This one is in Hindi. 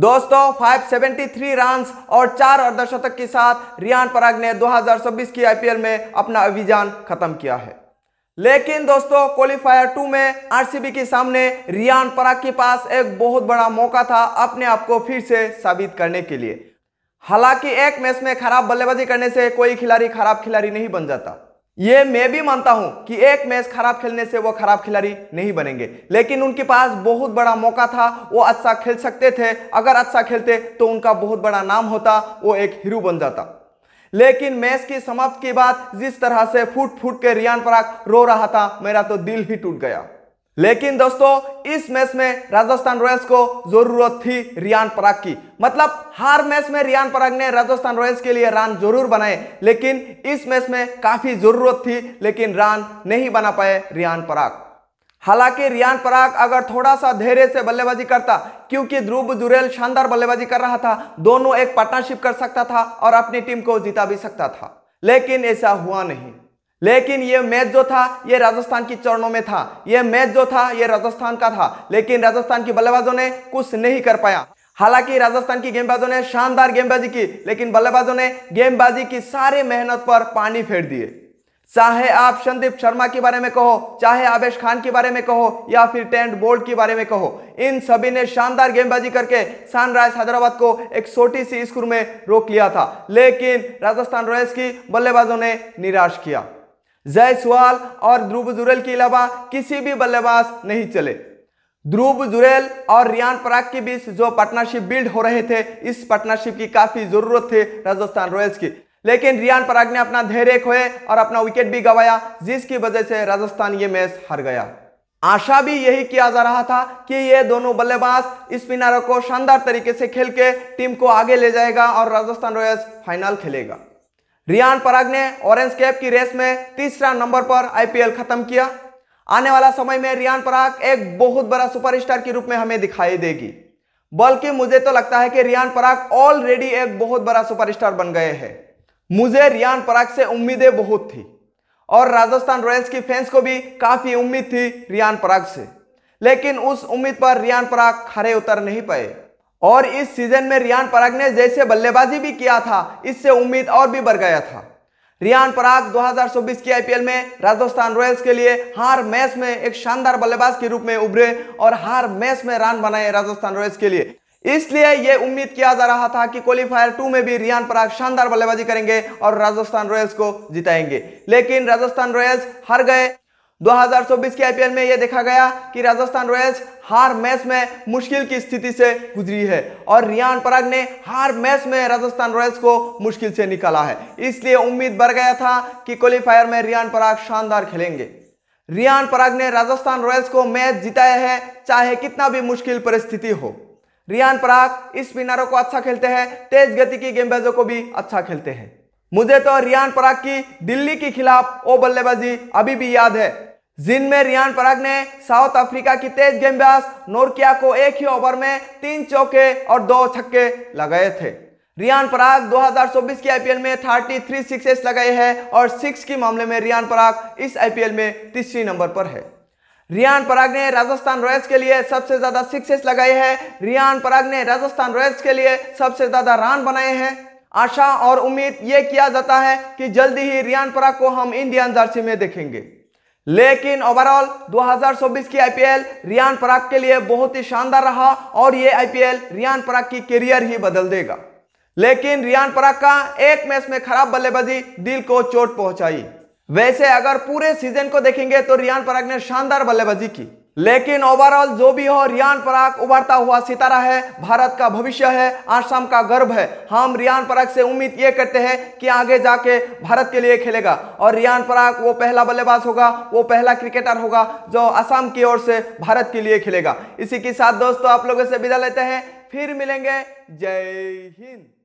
दोस्तों 573 रन्स और चार अर्धशतक के साथ रियान पराग ने 2026 की आईपीएल में अपना अभियान खत्म किया है लेकिन दोस्तों क्वालिफायर टू में आरसीबी के सामने रियान पराग के पास एक बहुत बड़ा मौका था अपने आप को फिर से साबित करने के लिए हालांकि एक मैच में खराब बल्लेबाजी करने से कोई खिलाड़ी खराब खिलाड़ी नहीं बन जाता ये मैं भी मानता हूं कि एक मैच खराब खेलने से वो खराब खिलाड़ी नहीं बनेंगे लेकिन उनके पास बहुत बड़ा मौका था वो अच्छा खेल सकते थे अगर अच्छा खेलते तो उनका बहुत बड़ा नाम होता वो एक हीरो बन जाता लेकिन मैच की समाप्त के बाद जिस तरह से फूट फूट के रियान पराग रो रहा था मेरा तो दिल ही टूट गया लेकिन दोस्तों इस मैच में राजस्थान रॉयल्स को जरूरत थी रियान पराग की मतलब हर मैच में रियान पराग ने राजस्थान रॉयल्स के लिए रन जरूर बनाए लेकिन इस मैच में काफी जरूरत थी लेकिन रन नहीं बना पाए रियान पराग हालांकि रियान पराग अगर थोड़ा सा धैर्य से बल्लेबाजी करता क्योंकि ध्रुव जुरेल शानदार बल्लेबाजी कर रहा था दोनों एक पार्टनरशिप कर सकता था और अपनी टीम को जिता भी सकता था लेकिन ऐसा हुआ नहीं लेकिन ये मैच जो था ये राजस्थान की चरणों में था ये मैच जो था ये राजस्थान का था लेकिन राजस्थान की बल्लेबाजों ने कुछ नहीं कर पाया हालांकि राजस्थान की गेंदबाजों ने शानदार गेंदबाजी की लेकिन बल्लेबाजों ने गेंदबाजी की सारी मेहनत पर पानी फेर दिए चाहे आप संदीप शर्मा के बारे में कहो चाहे आवेश खान के बारे में कहो या फिर टेंट बोल्ट के बारे में कहो इन सभी ने शानदार गेंदबाजी करके सनराइज हैदराबाद को एक छोटी सी स्कोर में रोक लिया था लेकिन राजस्थान रॉयल्स की बल्लेबाजों ने निराश किया जायसवाल और ध्रुव जुरेल के अलावा किसी भी बल्लेबाज नहीं चले ध्रुव जुरेल और रियान पराग के बीच जो पार्टनरशिप बिल्ड हो रहे थे इस पार्टनरशिप की काफी जरूरत थी राजस्थान रॉयल्स की लेकिन रियान पराग ने अपना धैर्य खोए और अपना विकेट भी गंवाया जिसकी वजह से राजस्थान ये मैच हार गया आशा भी यही किया जा रहा था कि ये दोनों बल्लेबाज स्पिनरों को शानदार तरीके से खेल के टीम को आगे ले जाएगा और राजस्थान रॉयल्स फाइनल खेलेगा रियान पराग ने ऑरेंज कैप की रेस में तीसरा नंबर पर आईपीएल खत्म किया आने वाला समय में रियान पराग एक बहुत बड़ा सुपरस्टार के रूप में हमें दिखाई देगी बल्कि मुझे तो लगता है कि रियान पराग ऑलरेडी एक बहुत बड़ा सुपरस्टार बन गए हैं मुझे रियान पराग से उम्मीदें बहुत थी और राजस्थान रॉयल्स की फैंस को भी काफ़ी उम्मीद थी रियान पराग से लेकिन उस उम्मीद पर रियान पराग खरे उतर नहीं पाए और इस सीजन में रियान पराग ने जैसे बल्लेबाजी भी किया था इससे उम्मीद और भी बढ़ गया था रियान पराग 2024 के आईपीएल में राजस्थान रॉयल्स के लिए हार मैच में एक शानदार बल्लेबाज के रूप में उभरे और हार मैच में रन बनाए राजस्थान रॉयल्स के लिए इसलिए यह उम्मीद किया जा रहा था कि क्वालिफायर टू में भी रियान पराग शानदार बल्लेबाजी करेंगे और राजस्थान रॉयल्स को जिताएंगे लेकिन राजस्थान रॉयल्स हार गए 2024 के आईपीएल में यह देखा गया कि राजस्थान रॉयल्स हार मैच में मुश्किल की स्थिति से गुजरी है और रियान पराग ने हार मैच में राजस्थान रॉयल्स को मुश्किल से निकाला है इसलिए उम्मीद बढ़ गया था कि क्वालिफायर में रियान पराग शानदार खेलेंगे रियान पराग ने राजस्थान रॉयल्स को मैच जिताया है चाहे कितना भी मुश्किल परिस्थिति हो रियान पराग इस स्पिनरों को अच्छा खेलते हैं तेज गति की गेंदबाजों को भी अच्छा खेलते हैं मुझे तो रियान पराग की दिल्ली के खिलाफ ओ बल्लेबाजी अभी भी याद है जिनमें रियान पराग ने साउथ अफ्रीका की तेज गेंदबाज नोरकिया को एक ही ओवर में तीन चौके और दो छक्के लगाए थे रियान पराग 2024 के आईपीएल में 33 सिक्सेस लगाए हैं और सिक्स के मामले में रियान पराग इस आईपीएल में तीसरी नंबर पर है रियान पराग ने राजस्थान रॉयल्स के लिए सबसे ज्यादा सिक्सेस लगाए हैं रियान पराग ने राजस्थान रॉयल्स के लिए सबसे ज्यादा रन बनाए हैं आशा और उम्मीद ये किया जाता है कि जल्दी ही रियान पराग को हम इंडियन जर्सी में देखेंगे लेकिन ओवरऑल 2024 की आईपीएल रियान पराग के लिए बहुत ही शानदार रहा और ये आईपीएल रियान पराग की करियर ही बदल देगा लेकिन रियान पराग का एक मैच में खराब बल्लेबाजी दिल को चोट पहुंचाई वैसे अगर पूरे सीजन को देखेंगे तो रियान पराग ने शानदार बल्लेबाजी की लेकिन ओवरऑल जो भी हो रियान पराग उभरता हुआ सितारा है भारत का भविष्य है आसाम का गर्व है हम रियान पराग से उम्मीद ये करते हैं कि आगे जाके भारत के लिए खेलेगा और रियान पराग वो पहला बल्लेबाज होगा वो पहला क्रिकेटर होगा जो आसाम की ओर से भारत के लिए खेलेगा इसी के साथ दोस्तों आप लोगों से विदा लेते हैं फिर मिलेंगे जय हिंद